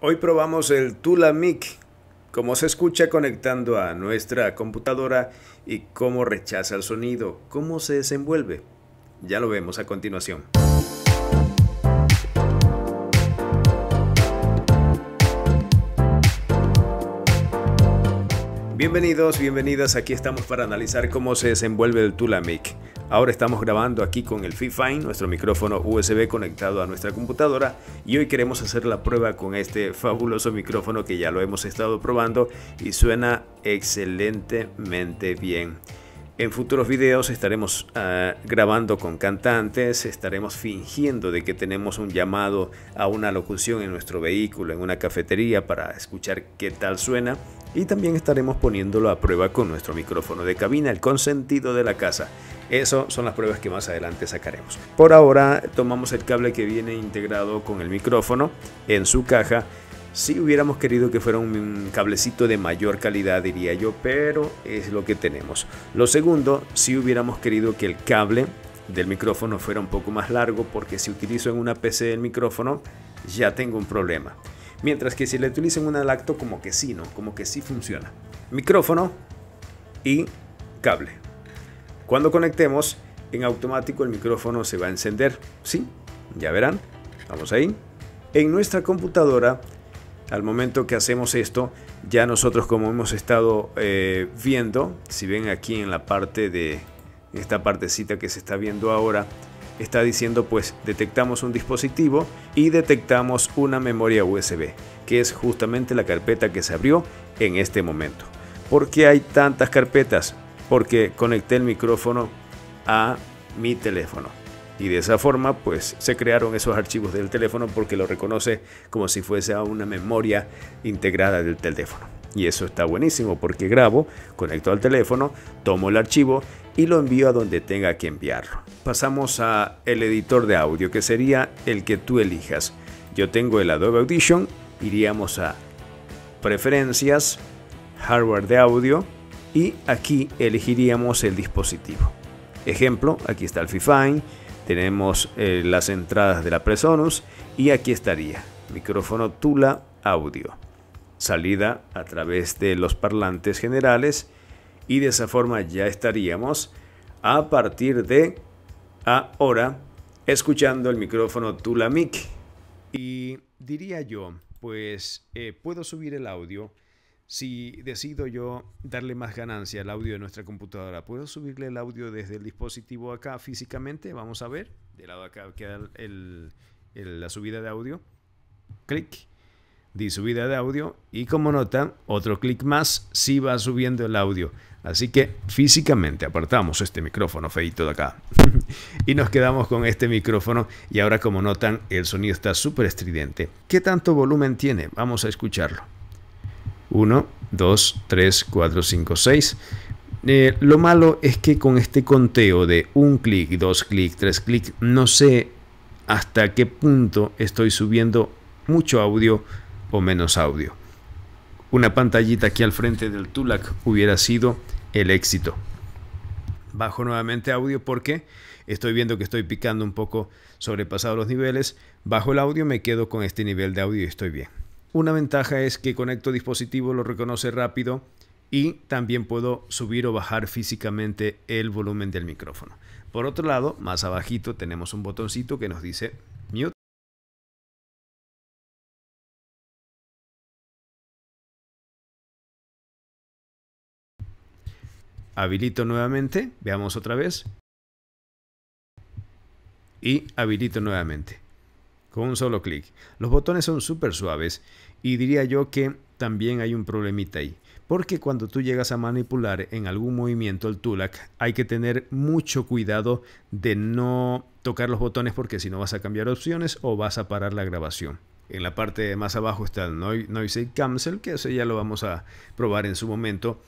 Hoy probamos el Tula Mic, cómo se escucha conectando a nuestra computadora y cómo rechaza el sonido, cómo se desenvuelve. Ya lo vemos a continuación. Bienvenidos, bienvenidas. Aquí estamos para analizar cómo se desenvuelve el Tulamic. Ahora estamos grabando aquí con el FiFine, nuestro micrófono USB conectado a nuestra computadora y hoy queremos hacer la prueba con este fabuloso micrófono que ya lo hemos estado probando y suena excelentemente bien. En futuros videos estaremos ah, grabando con cantantes, estaremos fingiendo de que tenemos un llamado a una locución en nuestro vehículo, en una cafetería para escuchar qué tal suena y también estaremos poniéndolo a prueba con nuestro micrófono de cabina, el consentido de la casa. Eso son las pruebas que más adelante sacaremos. Por ahora tomamos el cable que viene integrado con el micrófono en su caja si hubiéramos querido que fuera un cablecito de mayor calidad, diría yo, pero es lo que tenemos. Lo segundo, si hubiéramos querido que el cable del micrófono fuera un poco más largo, porque si utilizo en una PC el micrófono, ya tengo un problema. Mientras que si le utilizo en una lacto, como que sí, ¿no? Como que sí funciona. Micrófono y cable. Cuando conectemos, en automático el micrófono se va a encender. ¿Sí? Ya verán. Vamos ahí. En nuestra computadora al momento que hacemos esto, ya nosotros como hemos estado eh, viendo, si ven aquí en la parte de esta partecita que se está viendo ahora, está diciendo pues detectamos un dispositivo y detectamos una memoria USB, que es justamente la carpeta que se abrió en este momento. ¿Por qué hay tantas carpetas? Porque conecté el micrófono a mi teléfono. Y de esa forma, pues se crearon esos archivos del teléfono porque lo reconoce como si fuese a una memoria integrada del teléfono. Y eso está buenísimo porque grabo, conecto al teléfono, tomo el archivo y lo envío a donde tenga que enviarlo. Pasamos a el editor de audio que sería el que tú elijas. Yo tengo el Adobe Audition, iríamos a preferencias, hardware de audio y aquí elegiríamos el dispositivo. Ejemplo, aquí está el Fifine tenemos eh, las entradas de la Presonus y aquí estaría, micrófono Tula audio. Salida a través de los parlantes generales y de esa forma ya estaríamos a partir de ahora escuchando el micrófono Tula Mic. Y diría yo, pues eh, puedo subir el audio si decido yo darle más ganancia al audio de nuestra computadora, ¿puedo subirle el audio desde el dispositivo acá físicamente? Vamos a ver. de lado acá queda la subida de audio. Clic. Di subida de audio. Y como notan otro clic más si va subiendo el audio. Así que físicamente apartamos este micrófono feito de acá. y nos quedamos con este micrófono. Y ahora como notan, el sonido está súper estridente. ¿Qué tanto volumen tiene? Vamos a escucharlo. 1, 2, 3, 4, 5, 6. lo malo es que con este conteo de un clic, dos clic, tres clic, no sé hasta qué punto estoy subiendo mucho audio o menos audio. Una pantallita aquí al frente del Tulac hubiera sido el éxito. Bajo nuevamente audio porque estoy viendo que estoy picando un poco sobrepasado los niveles. Bajo el audio me quedo con este nivel de audio y estoy bien. Una ventaja es que conecto dispositivo, lo reconoce rápido y también puedo subir o bajar físicamente el volumen del micrófono. Por otro lado, más abajito tenemos un botoncito que nos dice mute. Habilito nuevamente, veamos otra vez. Y habilito nuevamente con un solo clic. Los botones son súper suaves y diría yo que también hay un problemita ahí. Porque cuando tú llegas a manipular en algún movimiento el Tulac, hay que tener mucho cuidado de no tocar los botones porque si no vas a cambiar opciones o vas a parar la grabación. En la parte más abajo está el Noise Cancel, que eso ya lo vamos a probar en su momento.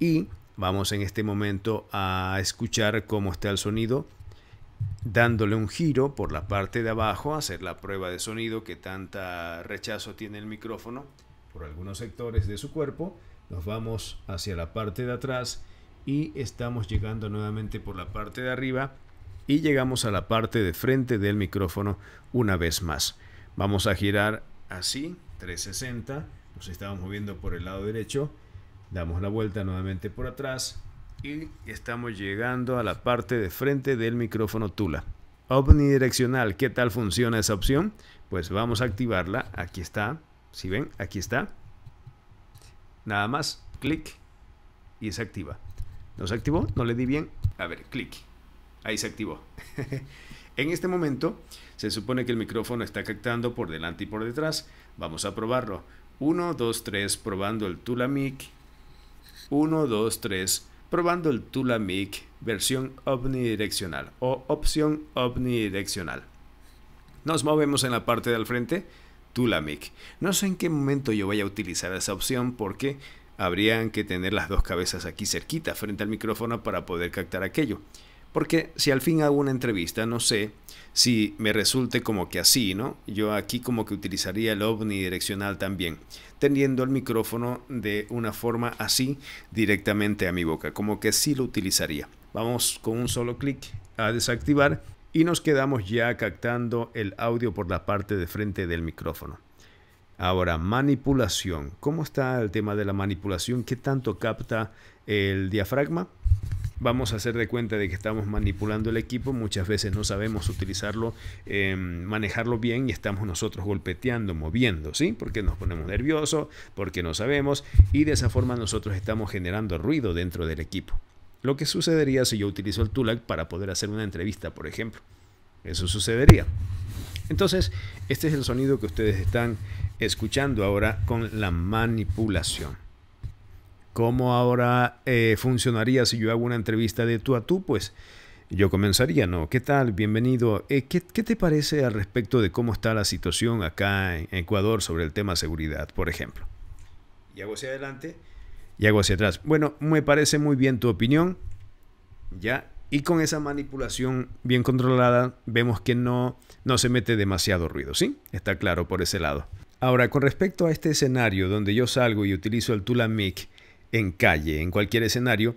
Y vamos en este momento a escuchar cómo está el sonido dándole un giro por la parte de abajo, hacer la prueba de sonido que tanta rechazo tiene el micrófono por algunos sectores de su cuerpo, nos vamos hacia la parte de atrás y estamos llegando nuevamente por la parte de arriba y llegamos a la parte de frente del micrófono una vez más. Vamos a girar así, 360, nos estamos moviendo por el lado derecho, damos la vuelta nuevamente por atrás, y estamos llegando a la parte de frente del micrófono Tula. Omnidireccional, ¿qué tal funciona esa opción? Pues vamos a activarla. Aquí está. Si ven, aquí está. Nada más, clic y se activa. ¿No se activó? ¿No le di bien? A ver, clic. Ahí se activó. en este momento se supone que el micrófono está captando por delante y por detrás. Vamos a probarlo. 1, 2, 3, probando el Tula Mic. 1, 2, 3, probando el Tulamic versión omnidireccional o opción omnidireccional. Nos movemos en la parte del frente, Tulamic. No sé en qué momento yo vaya a utilizar esa opción porque habrían que tener las dos cabezas aquí cerquita frente al micrófono para poder captar aquello. Porque si al fin hago una entrevista, no sé si me resulte como que así, ¿no? Yo aquí como que utilizaría el omnidireccional también, teniendo el micrófono de una forma así directamente a mi boca, como que sí lo utilizaría. Vamos con un solo clic a desactivar y nos quedamos ya captando el audio por la parte de frente del micrófono. Ahora, manipulación. ¿Cómo está el tema de la manipulación? ¿Qué tanto capta el diafragma? vamos a hacer de cuenta de que estamos manipulando el equipo, muchas veces no sabemos utilizarlo, eh, manejarlo bien y estamos nosotros golpeteando, moviendo, ¿sí? Porque nos ponemos nerviosos, porque no sabemos y de esa forma nosotros estamos generando ruido dentro del equipo. Lo que sucedería si yo utilizo el TULAC para poder hacer una entrevista, por ejemplo. Eso sucedería. Entonces, este es el sonido que ustedes están escuchando ahora con la manipulación cómo ahora eh, funcionaría si yo hago una entrevista de tú a tú, pues yo comenzaría, ¿no? ¿Qué tal? Bienvenido. Eh, ¿qué, te parece al respecto de cómo está la situación acá en Ecuador sobre el tema seguridad, por ejemplo? Y hago hacia adelante y hago hacia atrás. Bueno, me parece muy bien tu opinión, ¿ya? Y con esa manipulación bien controlada vemos que no, no se mete demasiado ruido, ¿sí? Está claro por ese lado. Ahora, con respecto a este escenario donde yo salgo y utilizo el Tulamic en calle, en cualquier escenario,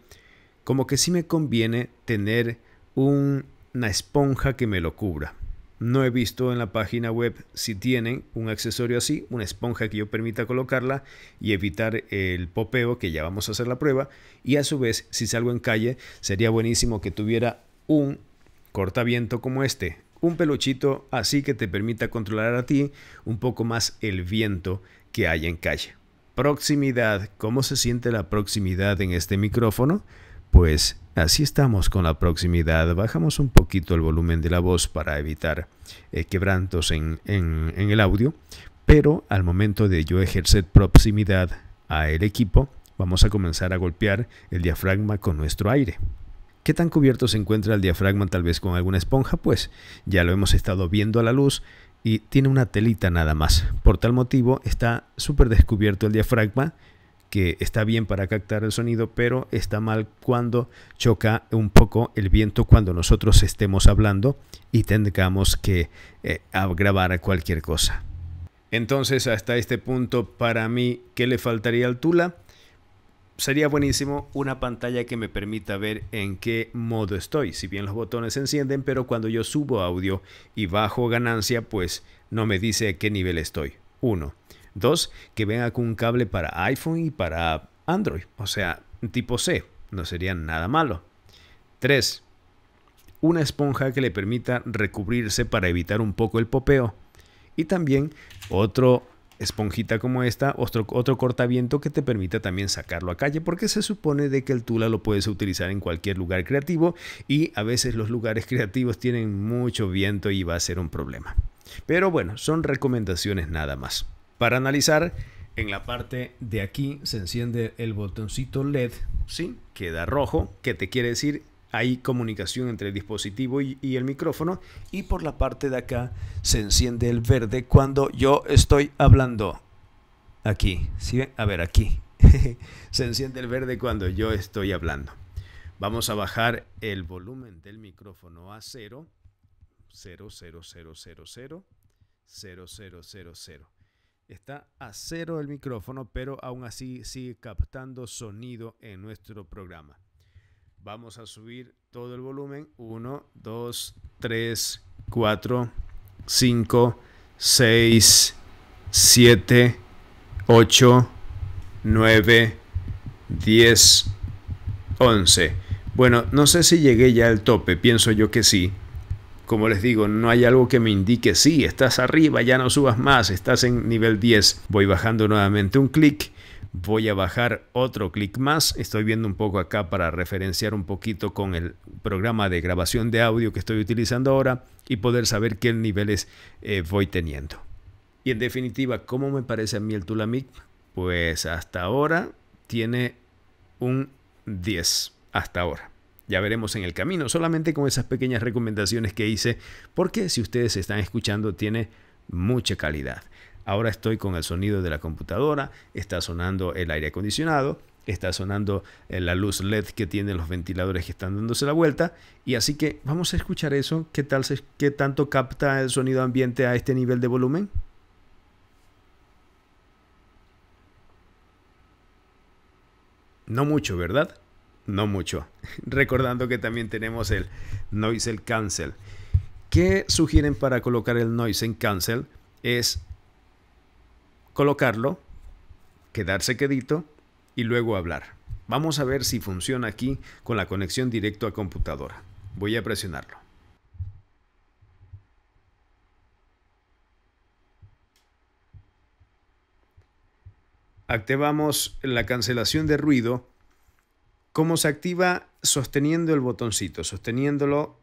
como que sí me conviene tener una esponja que me lo cubra. No he visto en la página web si tienen un accesorio así, una esponja que yo permita colocarla y evitar el popeo, que ya vamos a hacer la prueba. Y a su vez, si salgo en calle, sería buenísimo que tuviera un cortaviento como este, un peluchito así que te permita controlar a ti un poco más el viento que hay en calle. Proximidad. ¿Cómo se siente la proximidad en este micrófono? Pues así estamos con la proximidad. Bajamos un poquito el volumen de la voz para evitar eh, quebrantos en, en el audio, pero al momento de yo ejercer proximidad a el equipo, vamos a comenzar a golpear el diafragma con nuestro aire. ¿Qué tan cubierto se encuentra el diafragma tal vez con alguna esponja? Pues ya lo hemos estado viendo a la luz y tiene una telita nada más. Por tal motivo está súper descubierto el diafragma, que está bien para captar el sonido, pero está mal cuando choca un poco el viento cuando nosotros estemos hablando y tengamos que eh, grabar cualquier cosa. Entonces, hasta este punto, para mí, ¿qué le faltaría al Tula? sería buenísimo una pantalla que me permita ver en qué modo estoy. Si bien los botones se encienden, pero cuando yo subo audio y bajo ganancia, pues no me dice a qué nivel estoy. Uno. Dos, que venga con un cable para iPhone y para Android, o sea, tipo C. No sería nada malo. Tres, una esponja que le permita recubrirse para evitar un poco el popeo. Y también otro esponjita como esta, otro, otro cortaviento que te permita también sacarlo a calle, porque se supone de que el tula lo puedes utilizar en cualquier lugar creativo y a veces los lugares creativos tienen mucho viento y va a ser un problema. Pero bueno, son recomendaciones nada más. Para analizar, en la parte de aquí se enciende el botoncito LED, ¿sí? Queda rojo, que te quiere decir hay comunicación entre el dispositivo y, el micrófono y por la parte de acá se enciende el verde cuando yo estoy hablando. Aquí, ¿sí A ver, aquí. se enciende el verde cuando yo estoy hablando. Vamos a bajar el volumen del micrófono a cero. Cero, cero, Está a cero el micrófono, pero aún así sigue captando sonido en nuestro programa. Vamos a subir todo el volumen. 1, 2, 3, 4, 5, 6, 7, 8, 9, 10, 11. Bueno, no sé si llegué ya al tope, pienso yo que sí. Como les digo, no hay algo que me indique, sí, estás arriba, ya no subas más, estás en nivel 10. Voy bajando nuevamente un clic Voy a bajar otro clic más. Estoy viendo un poco acá para referenciar un poquito con el programa de grabación de audio que estoy utilizando ahora y poder saber qué niveles eh, voy teniendo. Y en definitiva, ¿cómo me parece a mí el Tulamic? Pues hasta ahora tiene un 10. Hasta ahora. Ya veremos en el camino, solamente con esas pequeñas recomendaciones que hice, porque si ustedes están escuchando tiene mucha calidad ahora estoy con el sonido de la computadora, está sonando el aire acondicionado, está sonando eh, la luz LED que tienen los ventiladores que están dándose la vuelta. Y así que vamos a escuchar eso. ¿Qué, tal qué tanto capta el sonido ambiente a este nivel de volumen? No mucho, ¿verdad? No mucho. Recordando que también tenemos el Noise Cancel. ¿Qué sugieren para colocar el Noise Cancel? Es colocarlo, quedarse quedito y luego hablar. Vamos a ver si funciona aquí con la conexión directo a computadora. Voy a presionarlo. Activamos la cancelación de ruido. ¿Cómo se activa? Sosteniendo el botoncito, sosteniéndolo,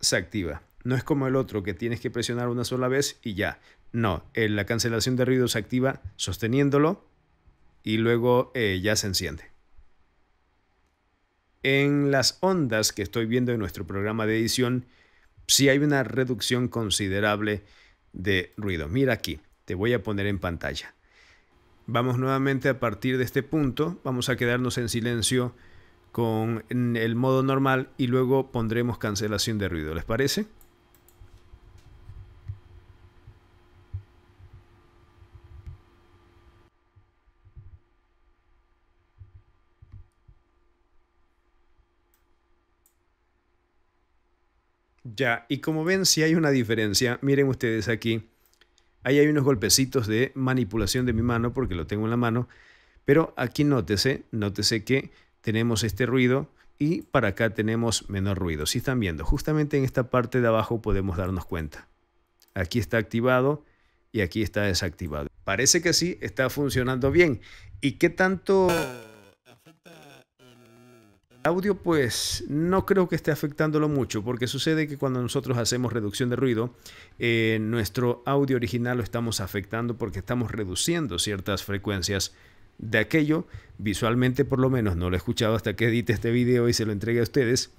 se activa. No es como el otro que tienes que presionar una sola vez y ya. No, eh, la cancelación de ruido se activa sosteniéndolo y luego eh, ya se enciende. En las ondas que estoy viendo en nuestro programa de edición, sí hay una reducción considerable de ruido. Mira aquí, te voy a poner en pantalla. Vamos nuevamente a partir de este punto, vamos a quedarnos en silencio con el modo normal y luego pondremos cancelación de ruido. ¿Les parece? Ya, y como ven, si hay una diferencia, miren ustedes aquí, ahí hay unos golpecitos de manipulación de mi mano porque lo tengo en la mano, pero aquí nótese, nótese que tenemos este ruido y para acá tenemos menor ruido. Si están viendo, justamente en esta parte de abajo podemos darnos cuenta. Aquí está activado y aquí está desactivado. Parece que sí, está funcionando bien. ¿Y qué tanto audio pues no creo que esté afectándolo mucho porque sucede que cuando nosotros hacemos reducción de ruido eh, nuestro audio original lo estamos afectando porque estamos reduciendo ciertas frecuencias de aquello visualmente por lo menos no lo he escuchado hasta que edite este video y se lo entregue a ustedes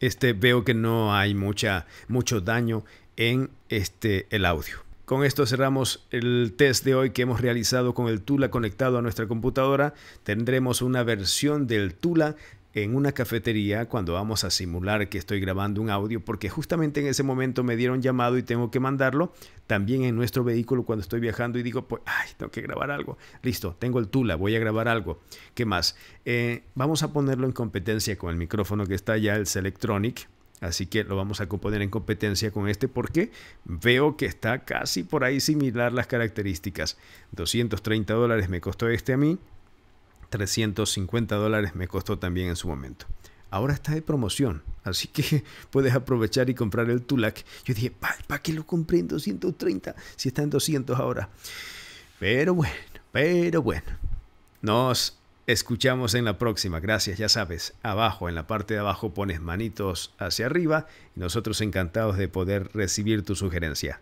este veo que no hay mucha mucho daño en este el audio con esto cerramos el test de hoy que hemos realizado con el Tula conectado a nuestra computadora. Tendremos una versión del Tula en una cafetería cuando vamos a simular que estoy grabando un audio, porque justamente en ese momento me dieron llamado y tengo que mandarlo. También en nuestro vehículo cuando estoy viajando y digo, pues, ay, tengo que grabar algo. Listo, tengo el Tula, voy a grabar algo. ¿Qué más? Eh, vamos a ponerlo en competencia con el micrófono que está allá, el Selectronic. Así que lo vamos a poner en competencia con este porque veo que está casi por ahí similar las características. 230 dólares me costó este a mí, 350 dólares me costó también en su momento. Ahora está de promoción, así que puedes aprovechar y comprar el Tulac. Yo dije, ¿para qué lo compré en 230 si está en 200 ahora? Pero bueno, pero bueno. Nos escuchamos en la próxima. Gracias, ya sabes. Abajo, en la parte de abajo, pones manitos hacia arriba y nosotros encantados de poder recibir tu sugerencia.